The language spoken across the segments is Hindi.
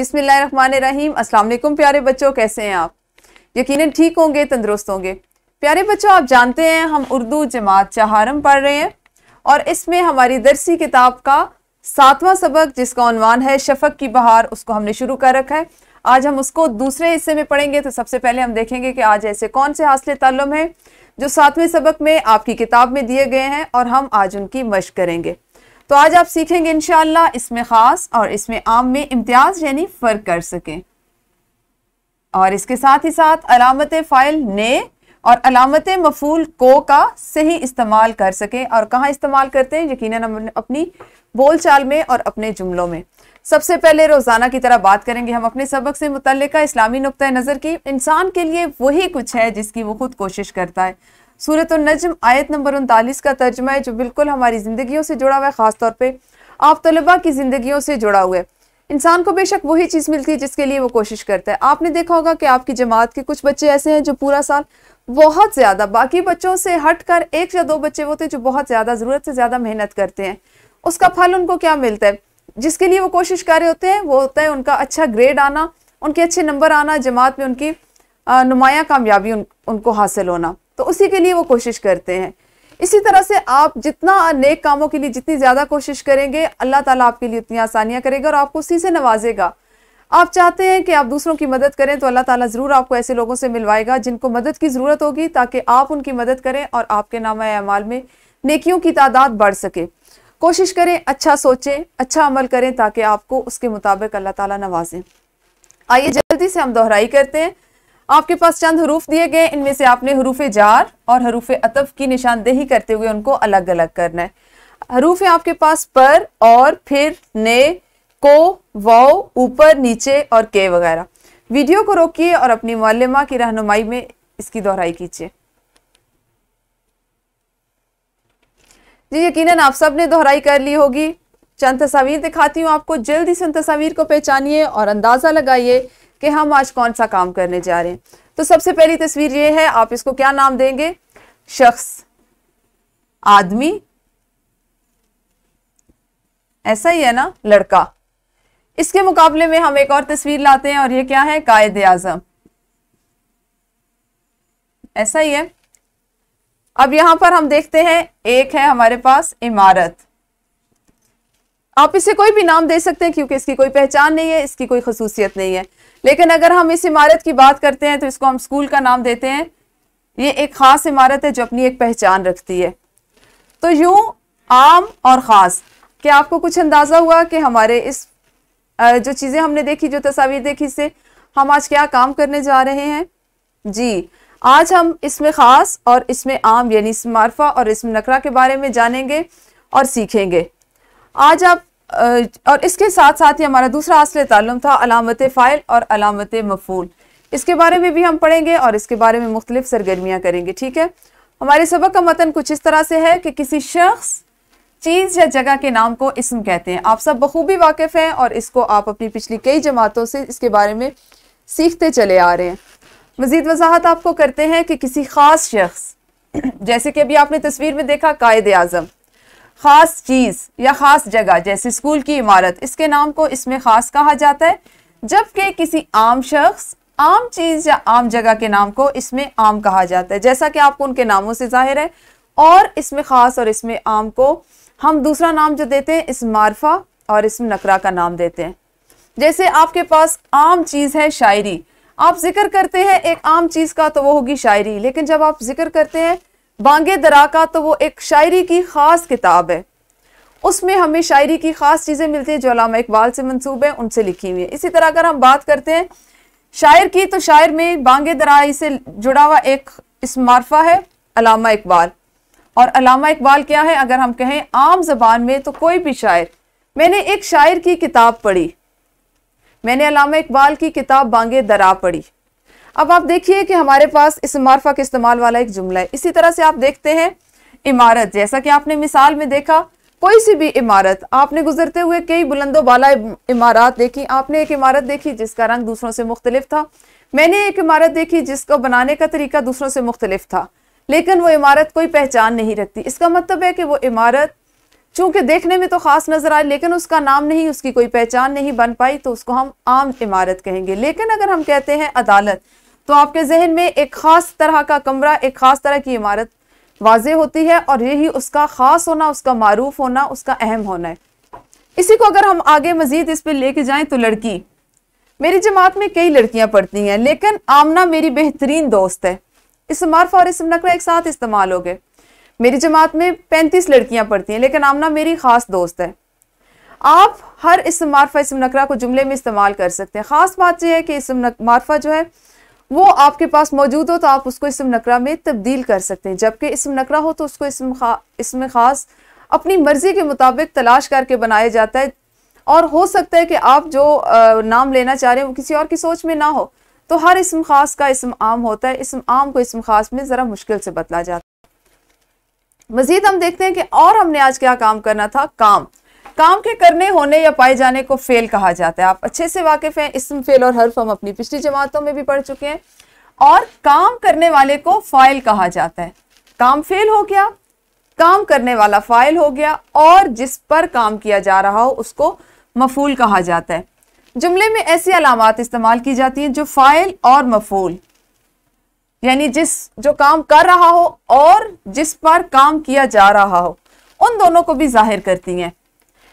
अस्सलाम असलम प्यारे बच्चों कैसे हैं आप यकीनन ठीक होंगे तंदुरुस्त होंगे प्यारे बच्चों आप जानते हैं हम उर्दू जमात चहारम पढ़ रहे हैं और इसमें हमारी दरसी किताब का सातवां सबक जिसका उनवान है शफक की बहार उसको हमने शुरू कर रखा है आज हम उसको दूसरे हिस्से में पढ़ेंगे तो सबसे पहले हम देखेंगे कि आज ऐसे कौन से हासिल ताल्लुम हैं जो सातवें सबक में आपकी किताब में दिए गए हैं और हम आज उनकी मश करेंगे तो आज आप सीखेंगे इनशाला इसमें ख़ास और इसमें आम में इम्तियाज़ यानी फ़र्क कर सकें और इसके साथ ही साथ अलामत फ़ाइल ने और अलामत मफूल को का सही इस्तेमाल कर सकें और कहाँ इस्तेमाल करते हैं यकीन अपनी बोल चाल में और अपने जुमलों में सबसे पहले रोज़ाना की तरह बात करेंगे हम अपने सबक से मुतल इस्लामी नुक़ नज़र की इंसान के लिए वही कुछ है जिसकी वो खुद कोशिश करता है सूरत नजम आयत नंबर उनतालीस का तर्जमा है जो बिल्कुल हमारी ज़िंदगियों से जुड़ा हुआ है ख़ासतौर पर आप तलबा की ज़िंदगियों से जुड़ा हुआ है इंसान को बेशक वही चीज़ मिलती है जिसके लिए वो कोशिश करता है आपने देखा होगा कि आपकी जमात के कुछ बच्चे ऐसे हैं जो पूरा साल बहुत ज़्यादा बाकी बच्चों से हट कर एक या दो बच्चे वो थे जो बहुत ज़्यादा ज़रूरत से ज़्यादा मेहनत करते हैं उसका फल उनको क्या मिलता है जिसके लिए वो कोशिश कर रहे होते हैं वो होता है उनका अच्छा ग्रेड आना उनके अच्छे नंबर आना जमात में उनकी नुमाया कामयाबी उन, उनको हासिल होना तो उसी के लिए वो कोशिश करते हैं इसी तरह से आप जितना नेक कामों के लिए जितनी ज़्यादा कोशिश करेंगे अल्लाह ताला आपके लिए उतनी आसानियाँ करेगा और आपको उसी से नवाजेगा आप चाहते हैं कि आप दूसरों की मदद करें तो अल्लाह ताला ज़रूर आपको ऐसे लोगों से मिलवाएगा जिनको मदद की ज़रूरत होगी ताकि आप उनकी मदद करें और आपके नाम अमाल में नेकियों की तादाद बढ़ सके कोशिश करें अच्छा सोचें अच्छा अमल करें ताकि आपको उसके मुताबिक अल्लाह ताली नवाजें आइए जल्दी से हम दोहराई करते हैं आपके पास चंद हरूफ दिए गए इनमें से आपने हरूफ जार और हरूफ अतफ की निशानदेही करते हुए उनको अलग अलग करना है हरूफ है आपके पास पर और फिर ने को वो ऊपर नीचे और के वगैरह वीडियो को रोकिए और अपनी मौलमा की रहनुमाई में इसकी दोहराई कीजिए जी यकीनन आप सब ने दोहराई कर ली होगी चंद तस्वीर दिखाती हूँ आपको जल्दी से उन तस्वीर को पहचानिए और अंदाज़ा लगाइए कि हम आज कौन सा काम करने जा रहे हैं तो सबसे पहली तस्वीर ये है आप इसको क्या नाम देंगे शख्स आदमी ऐसा ही है ना लड़का इसके मुकाबले में हम एक और तस्वीर लाते हैं और ये क्या है कायद आजम ऐसा ही है अब यहां पर हम देखते हैं एक है हमारे पास इमारत आप इसे कोई भी नाम दे सकते हैं क्योंकि इसकी कोई पहचान नहीं है इसकी कोई खसूसियत नहीं है लेकिन अगर हम इस इमारत की बात करते हैं तो इसको हम स्कूल का नाम देते हैं ये एक ख़ास इमारत है जो अपनी एक पहचान रखती है तो यूं आम और ख़ास क्या आपको कुछ अंदाज़ा हुआ कि हमारे इस जो चीज़ें हमने देखी जो तस्वीर देखी से हम आज क्या काम करने जा रहे हैं जी आज हम इसमें ख़ास और इसमें आम यानी इस मार्फा और इसम नकरा के बारे में जानेंगे और सीखेंगे आज आप और इसके साथ साथ ही हमारा दूसरा असल तालम था अलामत फ़ाइल और अलामत मफूल इसके बारे में भी हम पढ़ेंगे और इसके बारे में मुख्तलिफ सरगर्मियाँ करेंगे ठीक है हमारे सबक का मतन कुछ इस तरह से है कि किसी शख्स चीज़ या जगह के नाम को इसम कहते हैं आप सब बखूबी वाकिफ़ हैं और इसको आप अपनी पिछली कई जमातों से इसके बारे में सीखते चले आ रहे हैं मज़ीद वजाहत आपको करते हैं कि किसी ख़ास शख्स जैसे कि अभी आपने तस्वीर में देखा कायद अजम ख़ास चीज़ या ख़ास जगह जैसे स्कूल की इमारत इसके नाम को इसमें ख़ास कहा जाता है जबकि किसी आम शख्स आम चीज़ या आम जगह के नाम को इसमें आम कहा जाता है जैसा कि आपको उनके नामों से जाहिर है और इसमें ख़ास और इसमें आम को हम दूसरा नाम जो देते हैं इस मारफा और इसमें नकरा का नाम देते हैं जैसे आपके पास आम चीज़ है शायरी आप जिक्र करते हैं एक आम चीज़ का तो वो होगी शायरी लेकिन जब आप जिक्र करते हैं बांगे दरा का तो वो एक शायरी की ख़ास किताब है उसमें हमें शायरी की ख़ास चीज़ें मिलती हैं जो अलामा इकबाल से मनसूब हैं उनसे लिखी हुई है इसी तरह अगर हम बात करते हैं शायर की तो शायर में बांगे दराई से जुड़ा हुआ एक इस मार्फा है अलामा इकबाल और अलामा इकबाल क्या है अगर हम कहें आम जबान में तो कोई भी शायर मैंने एक शायर की किताब पढ़ी मैंने अलामा इकबाल की किताब बांगे दरा पढ़ी अब आप देखिए कि हमारे पास इस मार्फा के इस्तेमाल वाला एक जुमला है इसी तरह से आप देखते हैं इमारत जैसा कि आपने मिसाल में देखा कोई सी भी इमारत आपने गुजरते हुए कई बुलंदो बाला इमारत देखी आपने एक इमारत देखी जिसका रंग दूसरों से मुख्तलिफ था मैंने एक इमारत देखी जिसको बनाने का तरीका दूसरों से मुख्तलिफ था लेकिन वो इमारत कोई पहचान नहीं रखती इसका मतलब है कि वो इमारत चूंकि देखने में तो खास नजर आए लेकिन उसका नाम नहीं उसकी कोई पहचान नहीं बन पाई तो उसको हम आम इमारत कहेंगे लेकिन अगर हम कहते हैं अदालत तो आपके जहन में एक खास तरह का कमरा एक खास तरह की इमारत वाज होती है और यही उसका खास होना उसका मारूफ होना उसका अहम होना है इसी को अगर हम आगे मजीद इस पर लेके जाएं तो लड़की मेरी जमात में कई लड़कियां पढ़ती हैं लेकिन आमना मेरी बेहतरीन दोस्त है इस मार्फा और इसम नकड़ा एक साथ इस्तेमाल हो गए मेरी जमात में पैंतीस लड़कियां पढ़ती हैं लेकिन आमना मेरी खास दोस्त है आप हर इसम मार्फा इसम नकड़ा को जुमले में इस्तेमाल कर सकते हैं खास बात यह है कि इसम मार्फा जो है वो आपके पास मौजूद हो तो आप उसको इसम नकरा में तब्दील कर सकते हैं जबकि इसम नकरा हो तो उसको इसम खा इसमें ख़ास अपनी मर्ज़ी के मुताबिक तलाश करके बनाया जाता है और हो सकता है कि आप जो नाम लेना चाह रहे हैं वो किसी और की सोच में ना हो तो हर इसम ख़ास का इसम आम होता है इसम आम को इसम ख़ास में ज़रा मुश्किल से बदला जाता है मज़ीद हम देखते हैं कि और हमने आज क्या काम करना था काम काम के करने होने या पाए जाने को फेल कहा जाता है आप अच्छे से वाकिफ हैं इसम फेल और हर्फ हम अपनी पिछली जमातों में भी पढ़ चुके हैं और काम करने वाले को फाइल कहा जाता है काम फेल हो गया काम करने वाला फाइल हो गया और जिस पर काम किया जा रहा हो उसको मफूल कहा जाता है जुमले में ऐसी अलामत इस्तेमाल की जाती हैं जो फाइल और मफूल यानी जिस जो काम कर रहा हो और जिस पर काम किया जा रहा हो उन दोनों को भी जाहिर करती हैं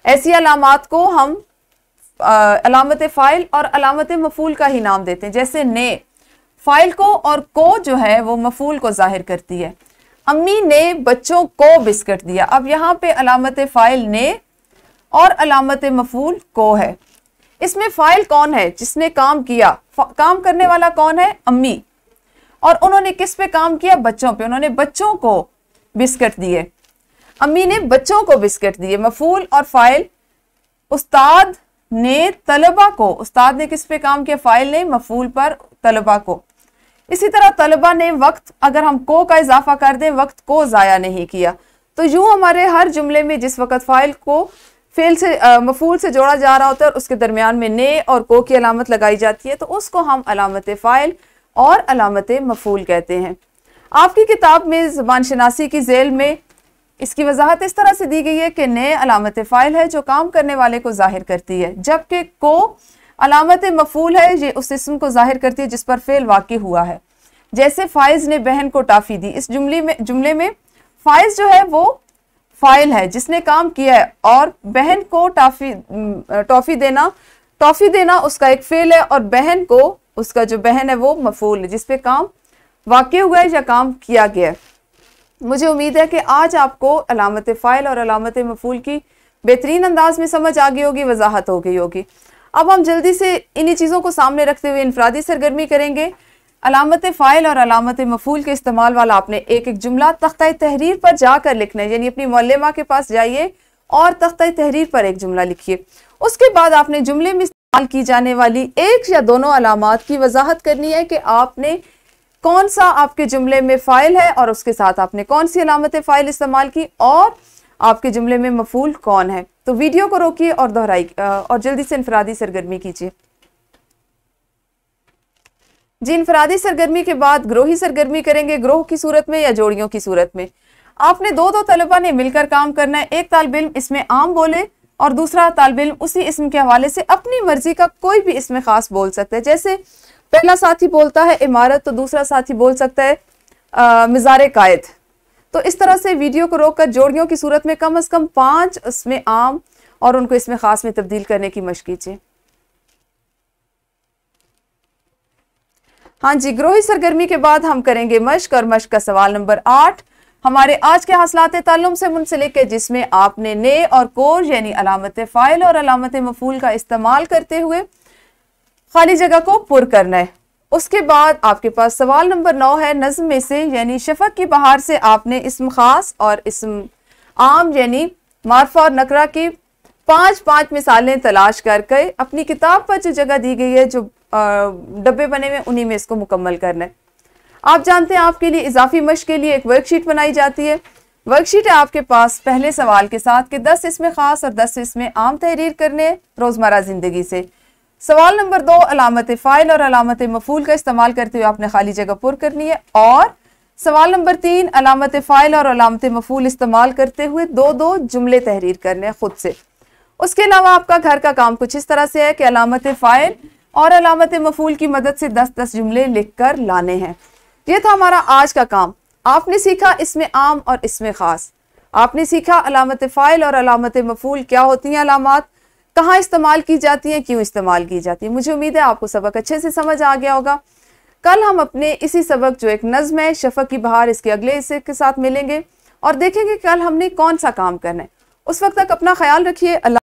ऐसी अलामत को हम अलामत फ़ाइल और अलामत मफूल का ही नाम देते हैं जैसे ने फ़ाइल को और को जो है वो मफूल को जाहिर करती है अम्मी ने बच्चों को बिस्किट दिया अब यहाँ पे अलामत फ़ाइल ने और अलामत मफूल को है इसमें फ़ाइल कौन है जिसने काम किया काम करने वाला कौन है अम्मी और उन्होंने किस पे काम किया बच्चों पे उन्होंने बच्चों को बिस्किट दिए अम्मी ने बच्चों को बिस्किट दिए मफूल और फाइल उस्ताद ने तलबा को उस्ताद ने किस पे काम किया फाइल ने मफूल पर तलबा को इसी तरह तलबा ने वक्त अगर हम को का इजाफा कर दें वक्त को ज़ाया नहीं किया तो यूँ हमारे हर जुमले में जिस वक्त फाइल को फेल से आ, मफूल से जोड़ा जा रहा होता है और उसके दरमियान में ने और को की अलामत लगाई जाती है तो उसको हम अलामत फ़ाइल और अलामत मफूल कहते हैं आपकी किताब में ज़बान शनासी की जेल में इसकी वजाहत इस तरह से दी गई है कि नए अलामत फ़ाइल है जो काम करने वाले को जाहिर करती है जबकि को अलामत मफूल है ये उस इसम को जाहिर करती है जिस पर फेल वाक़ हुआ है जैसे फाइज ने बहन को टाफ़ी दी इस जुमले में जुमले में फाइज जो है वो फाइल है जिसने काम किया है और बहन को टाफ़ी टॉफ़ी देना टॉफ़ी देना उसका एक फेल है और बहन को उसका जो बहन है वो मफूल है जिसपे काम वाक़ हुआ है या काम किया गया है मुझे उम्मीद है कि आज आपको अलामत फ़ाइल और अलामत मफूल की बेहतरीन अंदाज में समझ आ गई होगी वजाहत हो गई होगी अब हम जल्दी से इन्हीं चीज़ों को सामने रखते हुए इनफरादी सरगर्मी करेंगे अलामत फ़ाइल और अलामत मफूल के इस्तेमाल वाला आपने एक एक जुमला तख़्त तहरीर पर जाकर लिखना है यानी अपनी मौलमा के पास जाइए और तख़्त तहरीर पर एक जुमला लिखिए उसके बाद आपने जुमले में इस्तेमाल की जाने वाली एक या दोनों अलामत की वजाहत करनी है कि आपने कौन सा आपके जुमले में फ़ाइल है और उसके साथ आपने कौन सी अलामत फ़ाइल इस्तेमाल की और आपके जुमले में मफूल कौन है तो वीडियो को रोकिए और दोहराई और जल्दी से इनफरादी सरगर्मी कीजिए जी इनफरादी सरगर्मी के बाद ग्रोही सरगर्मी करेंगे ग्रोह की सूरत में या जोड़ियों की सूरत में आपने दो दो तलबा ने मिलकर काम करना है एक तालब इम इसमें आम बोले और दूसरा तालब इम उसी इसम के हवाले से अपनी मर्जी का कोई भी इसमें खास बोल सकता है जैसे पहला साथी बोलता है इमारत तो दूसरा साथी बोल सकता है मिजार कायद तो इस तरह से वीडियो को रोककर जोड़ियों की सूरत में कम अज कम पांच इसमें आम और उनको इसमें खास में तब्दील करने की मश कीजिए हाँ जी ग्रोही सरगर्मी के बाद हम करेंगे मश्क और मश्क का सवाल नंबर आठ हमारे आज के हौसलात तलम से मुंसलिक है जिसमें आपने ने और कोर यानी अलामत फ़ाइल और अलामत मफूल का इस्तेमाल करते हुए खाली जगह को पुर करना है उसके बाद आपके पास सवाल नंबर नौ है नज्म में से यानी शफक की बहार से आपने इसम खास और इसम आम यानी मारफा और नकरा की पांच पांच मिसालें तलाश करके अपनी किताब पर जो जगह दी गई है जो डब्बे बने हुए उन्हीं में इसको मुकम्मल करना है आप जानते हैं आपके लिए इजाफी मश के लिए एक वर्कशीट बनाई जाती है वर्कशीट है आपके पास पहले सवाल के साथ कि दस इसमें ख़ास और दस इसमें आम तहरीर करने रोज़मर्रा ज़िंदगी से सवाल नंबर दो अलामत फ़ाइल और अलामत मफूल का इस्तेमाल करते हुए आपने खाली जगह पुर करनी है और सवाल नंबर तीन अलामत फ़ाइल और अलामत मफूल इस्तेमाल करते हुए दो दो जुमले तहरीर करने खुद से उसके अलावा आपका घर का काम कुछ इस तरह से है कि अलामत फ़ाइल और अलामत मफूल की मदद से दस दस जुमले लिख कर लाने हैं ये था हमारा आज का काम आपने सीखा इसमें आम और इसमें ख़ास आपने सीखा अलामत फ़ाइल और अलामत मफूल क्या होती हैं अलामत कहाँ इस्तेमाल की जाती है क्यों इस्तेमाल की जाती है मुझे उम्मीद है आपको सबक अच्छे से समझ आ गया होगा कल हम अपने इसी सबक जो एक नज़म है शफक की बहार इसके अगले हिस्से के साथ मिलेंगे और देखेंगे कल हमने कौन सा काम करना है उस वक्त तक अपना ख्याल रखिए अल्लाह